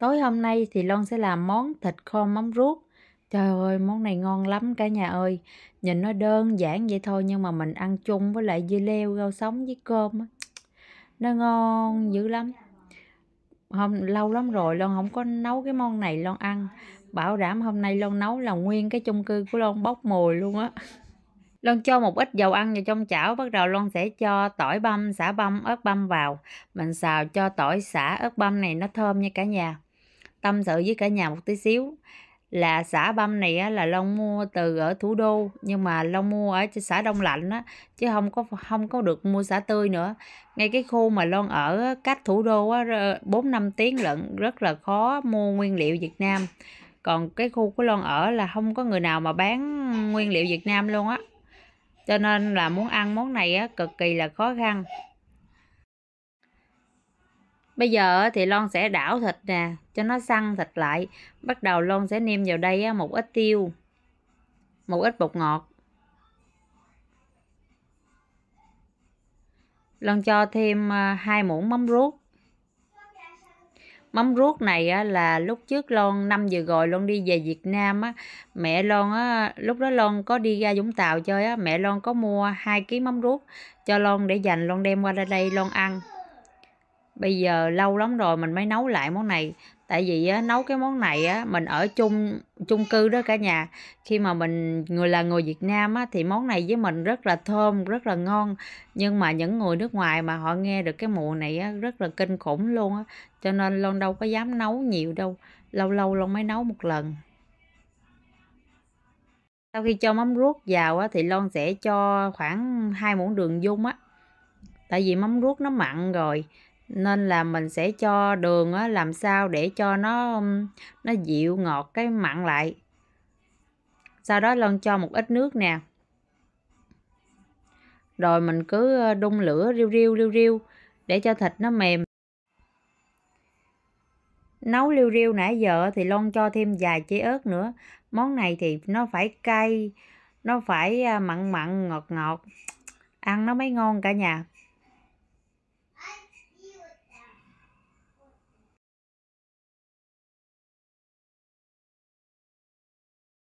Tối hôm nay thì Lon sẽ làm món thịt kho mắm ruốc. Trời ơi, món này ngon lắm cả nhà ơi. Nhìn nó đơn giản vậy thôi nhưng mà mình ăn chung với lại dưa leo rau sống với cơm Nó ngon dữ lắm. Hôm lâu lắm rồi Lon không có nấu cái món này Lon ăn. Bảo đảm hôm nay Lon nấu là nguyên cái chung cư của Lon bốc mùi luôn á. Lon cho một ít dầu ăn vào trong chảo, bắt đầu Lon sẽ cho tỏi băm, xả băm, ớt băm vào. Mình xào cho tỏi, xả, ớt băm này nó thơm nha cả nhà tâm sự với cả nhà một tí xíu là xã băm này á, là long mua từ ở thủ đô nhưng mà long mua ở xã đông lạnh á chứ không có không có được mua xã tươi nữa ngay cái khu mà long ở cách thủ đô á bốn năm tiếng lận rất là khó mua nguyên liệu việt nam còn cái khu của Long ở là không có người nào mà bán nguyên liệu việt nam luôn á cho nên là muốn ăn món này á cực kỳ là khó khăn bây giờ thì lon sẽ đảo thịt nè cho nó săn thịt lại bắt đầu lon sẽ nêm vào đây một ít tiêu một ít bột ngọt lon cho thêm à, hai muỗng mắm ruốc mắm ruốc này là lúc trước lon năm vừa rồi lon đi về Việt Nam mẹ lon lúc đó lon có đi ra Vũng Tàu chơi mẹ lon có mua hai kg mắm ruốc cho lon để dành lon đem qua đây lon ăn bây giờ lâu lắm rồi mình mới nấu lại món này tại vì á, nấu cái món này á, mình ở chung chung cư đó cả nhà khi mà mình người là người Việt Nam á, thì món này với mình rất là thơm rất là ngon nhưng mà những người nước ngoài mà họ nghe được cái mùi này á, rất là kinh khủng luôn á. cho nên Lon đâu có dám nấu nhiều đâu lâu lâu Lon mới nấu một lần sau khi cho mắm ruốc vào á, thì Lon sẽ cho khoảng hai muỗng đường dung á tại vì mắm ruốc nó mặn rồi nên là mình sẽ cho đường á, làm sao để cho nó nó dịu ngọt cái mặn lại sau đó lon cho một ít nước nè rồi mình cứ đun lửa riu riu riu riu để cho thịt nó mềm nấu riu riu nãy giờ thì lon cho thêm vài trái ớt nữa món này thì nó phải cay nó phải à, mặn mặn ngọt ngọt ăn nó mới ngon cả nhà